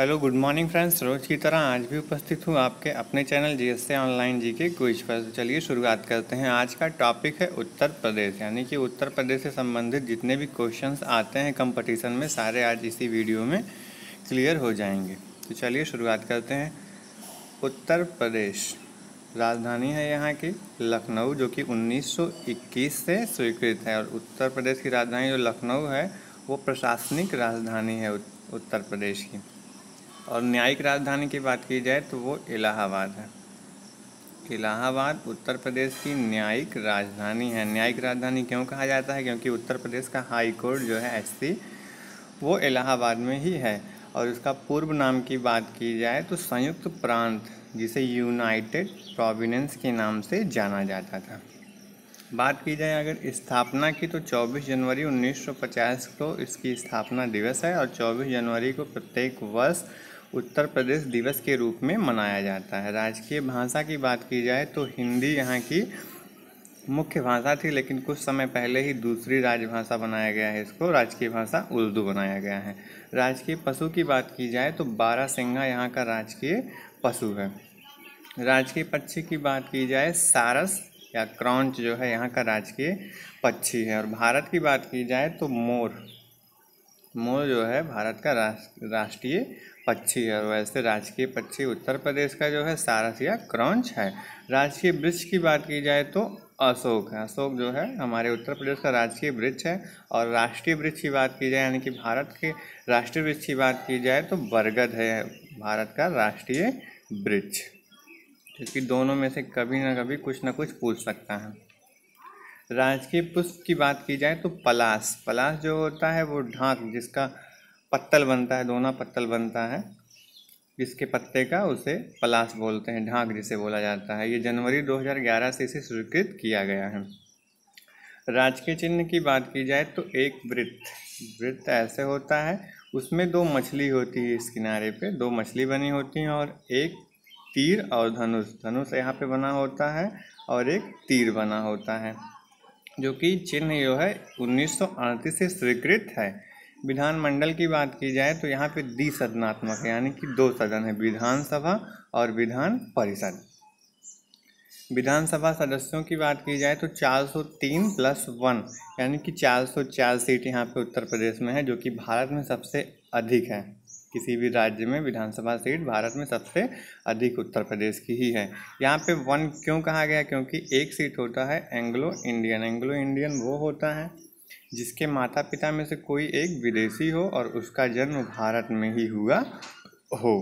hello good morning friends रोज की तरह आज भी उपस्थित हूँ आपके अपने channel G S online G K quiz पर तो चलिए शुरुआत करते हैं आज का टॉपिक है उत्तर प्रदेश यानी कि उत्तर प्रदेश से संबंधित जितने भी क्वेश्चंस आते हैं कंपटीशन में सारे आज इसी वीडियो में क्लियर हो जाएंगे तो चलिए शुरुआत करते हैं उत्तर प्रदेश राजधानी है यहाँ की लखनऊ जो कि उन्नीस से स्वीकृत है और उत्तर प्रदेश की राजधानी जो लखनऊ है वो प्रशासनिक राजधानी है उत्तर प्रदेश की और न्यायिक राजधानी की बात की जाए तो वो इलाहाबाद है इलाहाबाद उत्तर प्रदेश की न्यायिक राजधानी है न्यायिक राजधानी क्यों कहा जाता है क्योंकि उत्तर प्रदेश का हाई कोर्ट जो है एस वो इलाहाबाद में ही है और इसका पूर्व नाम की बात की जाए तो संयुक्त प्रांत जिसे यूनाइटेड प्रोविनेंस के नाम से जाना जाता था बात की जाए अगर स्थापना की तो 24 जनवरी 1950 को इसकी स्थापना दिवस है और 24 जनवरी को प्रत्येक वर्ष उत्तर प्रदेश दिवस के रूप में मनाया जाता है राजकीय भाषा की बात की जाए तो हिंदी यहाँ की मुख्य भाषा थी लेकिन कुछ समय पहले ही दूसरी राजभाषा बनाया गया है इसको राजकीय भाषा उर्दू बनाया गया है राजकीय पशु की बात की जाए तो सिंघा यहाँ का राजकीय पशु है राजकीय पक्षी की बात की जाए सारस या क्रॉन्च जो है यहाँ का राजकीय पक्षी है और भारत की बात की जाए तो मोर मोर जो है भारत का राष्ट्रीय पक्षी है वैसे राजकीय पक्षी उत्तर प्रदेश का जो है सारस या क्रॉन्च है राजकीय वृक्ष की बात की जाए तो अशोक है अशोक जो है हमारे उत्तर प्रदेश का राजकीय वृक्ष है और राष्ट्रीय वृक्ष की बात की जाए यानी कि भारत के राष्ट्रीय वृक्ष की बात की जाए तो बरगद है भारत का राष्ट्रीय वृक्ष क्योंकि दोनों में से कभी ना कभी कुछ ना कुछ पूछ सकता है राजकीय पुष्प की बात की जाए तो पलास पलास जो होता है वो ढाक जिसका पत्तल बनता है दोना पत्तल बनता है जिसके पत्ते का उसे पलास बोलते हैं ढाक जिसे बोला जाता है ये जनवरी 2011 से इसे स्वीकृत किया गया है राजकीय चिन्ह की बात की जाए तो एक वृत्त वृत्त ऐसे होता है उसमें दो मछली होती है इस किनारे पे दो मछली बनी होती हैं और एक तीर और धनुष धनुष यहाँ पे बना होता है और एक तीर बना होता है जो कि चिन्ह जो है उन्नीस से स्वीकृत है विधानमंडल की बात की जाए तो यहाँ पे द्विसदनात्मक है यानी कि दो सदन है विधानसभा और विधान परिषद विधानसभा सदस्यों की बात की जाए तो 403 प्लस वन यानी कि 404 सीट यहाँ पे उत्तर प्रदेश में है जो कि भारत में सबसे अधिक है किसी भी राज्य में विधानसभा सीट भारत में सबसे अधिक उत्तर प्रदेश की ही है यहाँ पे वन क्यों कहा गया क्योंकि एक सीट होता है एंग्लो इंडियन एंग्लो इंडियन वो होता है जिसके माता पिता में से कोई एक विदेशी हो और उसका जन्म भारत में ही हुआ हो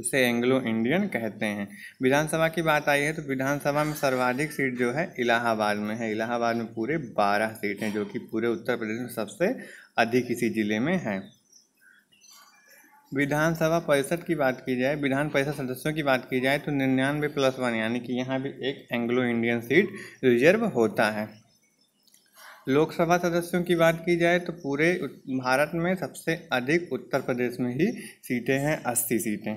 उसे एंग्लो इंडियन कहते हैं विधानसभा की बात आई है तो विधानसभा में सर्वाधिक सीट जो है इलाहाबाद में है इलाहाबाद में पूरे बारह सीट हैं जो कि पूरे उत्तर प्रदेश में सबसे अधिक इसी ज़िले में हैं विधानसभा परिषद की बात की जाए विधान परिषद सदस्यों की बात की जाए तो निन्यानवे प्लस वन यानी कि यहाँ भी एक एंग्लो इंडियन सीट रिजर्व होता है लोकसभा सदस्यों की बात की जाए तो पूरे भारत में सबसे अधिक उत्तर प्रदेश में ही सीटें हैं अस्सी सीटें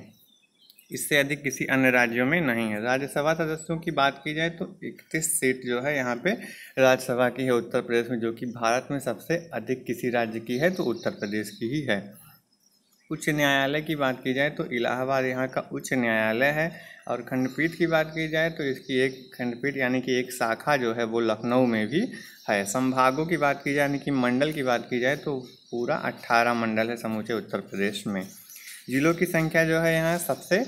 इससे अधिक किसी अन्य राज्यों में नहीं है राज्यसभा सदस्यों की बात की जाए तो इकतीस सीट जो है यहाँ पे राज्यसभा की है उत्तर प्रदेश में जो कि भारत में सबसे अधिक किसी राज्य की है तो उत्तर प्रदेश की ही है उच्च न्यायालय की बात की जाए तो इलाहाबाद यहाँ का उच्च न्यायालय है और खंडपीठ की बात की जाए तो इसकी एक खंडपीठ यानी कि एक शाखा जो है वो लखनऊ में भी है संभागों की बात की जाए यानी कि मंडल की बात की जाए तो पूरा अट्ठारह मंडल है समूचे उत्तर प्रदेश में ज़िलों की संख्या जो है यहाँ सबसे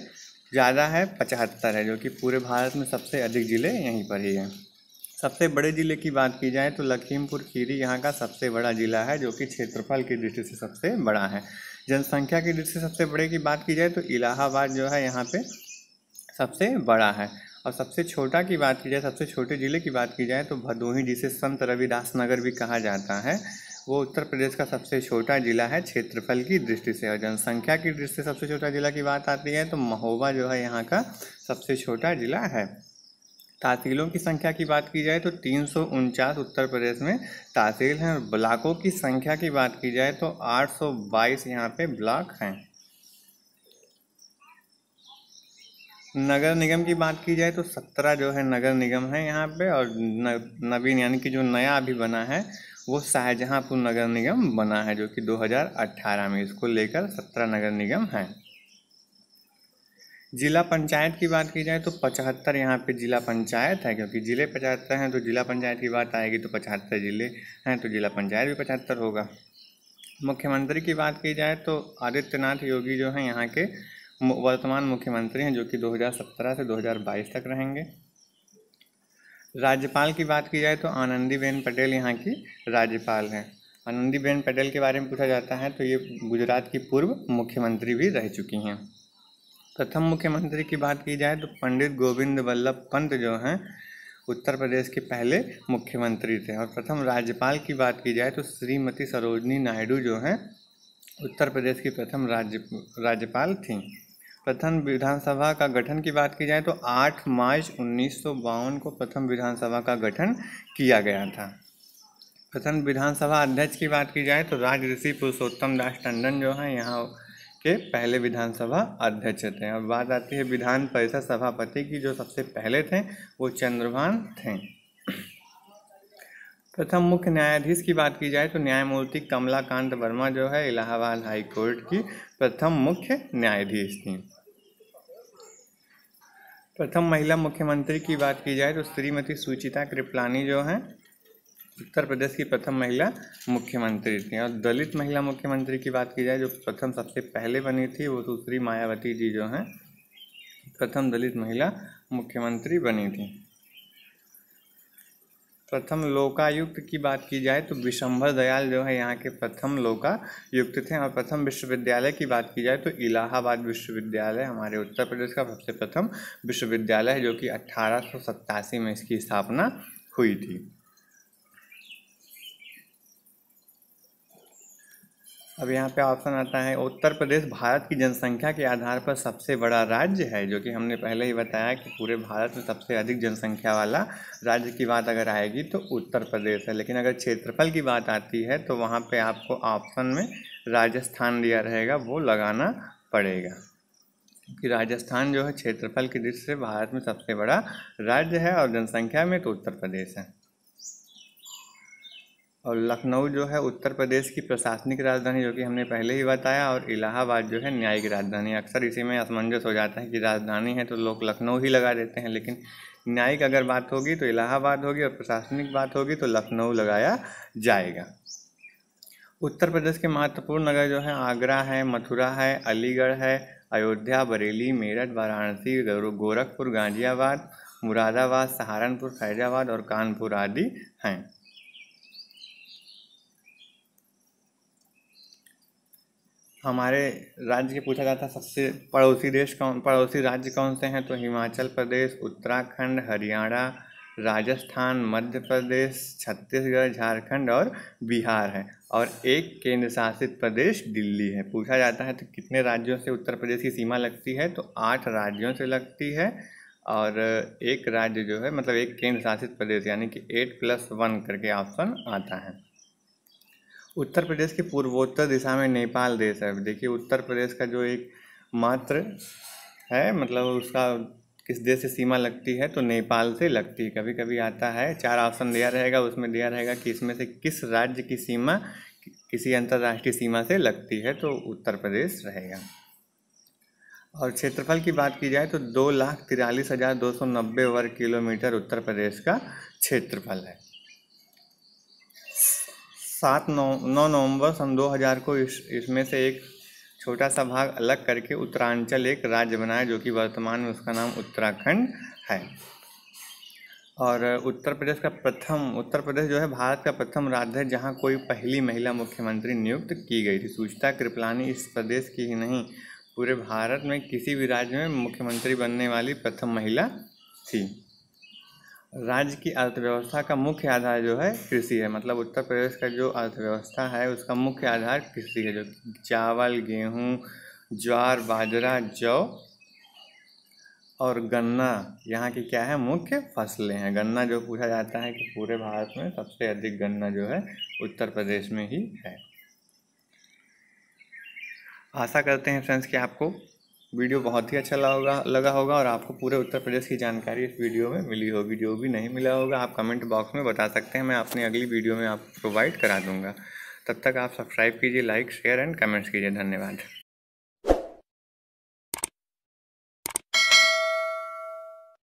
ज़्यादा है पचहत्तर है जो कि पूरे भारत में सबसे अधिक ज़िले यहीं पर ही हैं सबसे बड़े ज़िले की बात की जाए तो लखीमपुर खीरी यहाँ का सबसे बड़ा ज़िला है जो कि क्षेत्रफल की दृष्टि से सबसे बड़ा है जनसंख्या की दृष्टि से सबसे बड़े की बात की जाए तो इलाहाबाद जो है यहाँ पे सबसे बड़ा है और सबसे छोटा की बात की जाए सबसे छोटे ज़िले की बात की जाए तो भदोही जिसे संत रविदास नगर भी कहा जाता है वो उत्तर प्रदेश का सबसे छोटा ज़िला है क्षेत्रफल की दृष्टि से और जनसंख्या की दृष्टि से सबसे छोटा ज़िला की बात आती है तो महोबा जो है यहाँ का सबसे छोटा ज़िला है तहसीलों की संख्या की बात की जाए तो तीन उत्तर प्रदेश में तहसील हैं और ब्लाकों की संख्या की बात की जाए तो 822 सौ बाईस यहाँ पे ब्लॉक हैं नगर निगम की बात की जाए तो सत्रह जो है नगर निगम है यहाँ पे और नवीन यानी कि जो नया अभी बना है वो शाहजहाँपुर नगर निगम बना है जो कि 2018 में इसको लेकर सत्रह नगर निगम हैं जिला पंचायत की बात की जाए तो पचहत्तर यहाँ पे जिला पंचायत है क्योंकि ज़िले पचहत्तर हैं तो जिला पंचायत की बात आएगी तो पचहत्तर ज़िले हैं तो जिला पंचायत भी पचहत्तर होगा मुख्यमंत्री की बात की जाए तो आदित्यनाथ योगी जो हैं यहाँ के वर्तमान मुख्यमंत्री हैं जो कि 2017 से 2022 तक रहेंगे राज्यपाल की बात की जाए तो आनंदीबेन पटेल यहाँ की राज्यपाल हैं आनंदीबेन पटेल के बारे में पूछा जाता है तो ये गुजरात की पूर्व मुख्यमंत्री भी रह चुकी हैं प्रथम मुख्यमंत्री की बात की जाए तो पंडित गोविंद वल्लभ पंत जो हैं उत्तर प्रदेश के पहले मुख्यमंत्री थे और प्रथम राज्यपाल की बात की जाए तो श्रीमती सरोजनी नायडू जो हैं उत्तर प्रदेश की प्रथम राज्य राज्यपाल थीं प्रथम विधानसभा का गठन की बात की जाए तो 8 मार्च उन्नीस को प्रथम विधानसभा का गठन किया गया था प्रथम विधानसभा अध्यक्ष की बात की जाए तो राज ऋषि पुरुषोत्तम दास टंडन जो हैं यहाँ के पहले विधानसभा अध्यक्ष थे अब बात आती है विधान परिषद सभापति की जो सबसे पहले थे वो चंद्रभान थे प्रथम मुख्य न्यायाधीश की बात की जाए तो न्यायमूर्ति कमलाकांत वर्मा जो है इलाहाबाद हाई कोर्ट की प्रथम मुख्य न्यायाधीश थी प्रथम महिला मुख्यमंत्री की बात की जाए तो श्रीमती सुचिता कृपलानी जो हैं उत्तर प्रदेश की प्रथम महिला मुख्यमंत्री थी और दलित महिला मुख्यमंत्री की बात की जाए जो प्रथम सबसे पहले बनी थी वो दूसरी मायावती जी जो हैं प्रथम दलित महिला मुख्यमंत्री बनी थी प्रथम लोकायुक्त की बात की जाए तो विशंभर दयाल जो है यहाँ के प्रथम लोकायुक्त थे और प्रथम विश्वविद्यालय की बात की जाए तो इलाहाबाद विश्वविद्यालय हमारे उत्तर प्रदेश का सबसे प्रथम विश्वविद्यालय है जो कि अट्ठारह में इसकी स्थापना हुई थी अब यहाँ पे ऑप्शन आता है उत्तर प्रदेश भारत की जनसंख्या के आधार पर सबसे बड़ा राज्य है जो कि हमने पहले ही बताया कि पूरे भारत में सबसे अधिक जनसंख्या वाला राज्य की बात अगर आएगी तो उत्तर प्रदेश है लेकिन अगर क्षेत्रफल की बात आती है तो वहाँ पे आपको ऑप्शन में राजस्थान दिया रहेगा वो लगाना पड़ेगा कि राजस्थान जो है क्षेत्रफल की दृष्टि से भारत में सबसे बड़ा राज्य है और जनसंख्या में तो उत्तर प्रदेश है और लखनऊ जो है उत्तर प्रदेश की प्रशासनिक राजधानी जो कि हमने पहले ही बताया और इलाहाबाद जो है न्यायिक राजधानी अक्सर इसी में असमंजस हो जाता है कि राजधानी है तो लोग लखनऊ ही लगा देते हैं लेकिन न्यायिक अगर बात होगी तो इलाहाबाद होगी और प्रशासनिक बात होगी तो लखनऊ लगाया जाएगा उत्तर प्रदेश के महत्वपूर्ण नगर जो है आगरा है मथुरा है अलीगढ़ है अयोध्या बरेली मेरठ वाराणसी गोरखपुर गाजियाबाद मुरादाबाद सहारनपुर फैजाबाद और कानपुर आदि हैं हमारे राज्य के पूछा जाता है सबसे पड़ोसी देश कौन पड़ोसी राज्य कौन से हैं तो हिमाचल प्रदेश उत्तराखंड हरियाणा राजस्थान मध्य प्रदेश छत्तीसगढ़ झारखंड और बिहार है और एक केंद्र शासित प्रदेश दिल्ली है पूछा जाता है तो कितने राज्यों से उत्तर प्रदेश की सीमा लगती है तो आठ राज्यों से लगती है और एक राज्य जो है मतलब एक केंद्र शासित प्रदेश यानी कि एट प्लस वन करके ऑप्शन आता है उत्तर प्रदेश के पूर्वोत्तर दिशा में नेपाल देश है देखिए उत्तर प्रदेश का जो एक मात्र है मतलब उसका किस देश से सीमा लगती है तो नेपाल से लगती है कभी कभी आता है चार ऑप्शन दिया रहेगा उसमें दिया रहेगा कि इसमें से किस राज्य की सीमा किसी अंतर्राष्ट्रीय सीमा से लगती है तो उत्तर प्रदेश रहेगा और क्षेत्रफल की बात की जाए तो दो लाख तिरालीस हज़ार दो सौ नब्बे वर्ग किलोमीटर उत्तर प्रदेश का क्षेत्रफल है सात नौ नौ नवंबर सन 2000 को इस इसमें से एक छोटा सा भाग अलग करके उत्तरांचल एक राज्य बनाया जो कि वर्तमान में उसका नाम उत्तराखंड है और उत्तर प्रदेश का प्रथम उत्तर प्रदेश जो है भारत का प्रथम राज्य है जहाँ कोई पहली महिला मुख्यमंत्री नियुक्त की गई थी सुचिता कृपलानी इस प्रदेश की ही नहीं पूरे भारत में किसी भी राज्य में मुख्यमंत्री बनने वाली प्रथम महिला थी राज्य की अर्थव्यवस्था का मुख्य आधार जो है कृषि है मतलब उत्तर प्रदेश का जो अर्थव्यवस्था है उसका मुख्य आधार कृषि है जो चावल गेहूँ ज्वार बाजरा जौ और गन्ना यहाँ की क्या है मुख्य फसलें हैं गन्ना जो पूछा जाता है कि पूरे भारत में सबसे अधिक गन्ना जो है उत्तर प्रदेश में ही है आशा करते हैं फ्रेंड्स कि आपको वीडियो बहुत ही अच्छा होगा लगा होगा और आपको पूरे उत्तर प्रदेश की जानकारी इस वीडियो में मिली होगी जो भी नहीं मिला होगा आप कमेंट बॉक्स में बता सकते हैं मैं अपनी अगली वीडियो में आपको प्रोवाइड करा दूँगा तब तक आप सब्सक्राइब कीजिए लाइक शेयर एंड कमेंट्स कीजिए धन्यवाद